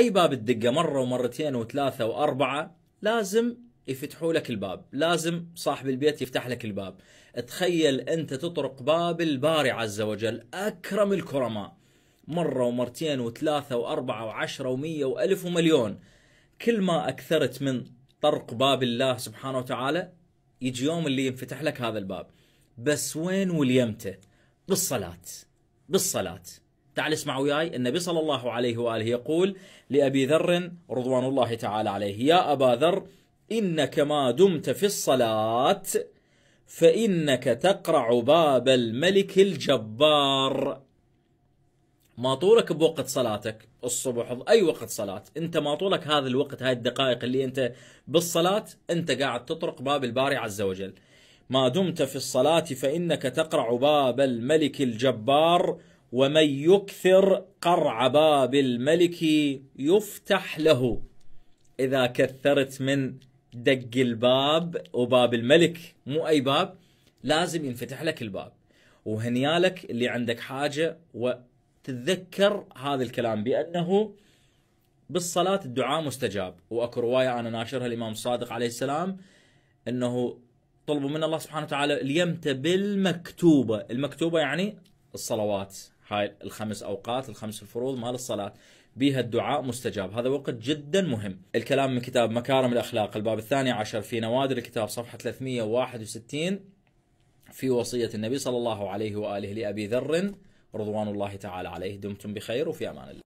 اي باب تدقه مره ومرتين وثلاثه واربعه لازم يفتحوا لك الباب لازم صاحب البيت يفتح لك الباب تخيل انت تطرق باب الباري عز وجل اكرم الكرماء مرة ومرتين وثلاثة وأربعة وعشرة ومية وألف ومليون كل ما أكثرت من طرق باب الله سبحانه وتعالى يجي يوم اللي ينفتح لك هذا الباب بس وين وليمته بالصلاة بالصلاة تعال اسمع وياي النبي صلى الله عليه وآله يقول لأبي ذر رضوان الله تعالى عليه يا أبا ذر إنك ما دمت في الصلاة فإنك تقرع باب الملك الجبار ما طولك بوقت صلاتك الصبح اي وقت صلاه انت ما طولك هذا الوقت هاي الدقائق اللي انت بالصلاه انت قاعد تطرق باب الباري عز وجل ما دمت في الصلاه فانك تقرع باب الملك الجبار ومن يكثر قرع باب الملك يفتح له اذا كثرت من دق الباب وباب الملك مو اي باب لازم ينفتح لك الباب وهنيالك اللي عندك حاجه وتتذكر هذا الكلام بانه بالصلاه الدعاء مستجاب واكو روايه انا ناشرها الامام الصادق عليه السلام انه طلبوا من الله سبحانه وتعالى ليمت بالمكتوبه المكتوبه يعني الصلوات هاي الخمس اوقات الخمس الفروض مال الصلاه بها الدعاء مستجاب هذا وقت جدا مهم الكلام من كتاب مكارم الاخلاق الباب الثاني عشر في نوادر الكتاب صفحه 361 في وصيه النبي صلى الله عليه واله لابي ذر رضوان الله تعالى عليه دمتم بخير وفي امان الله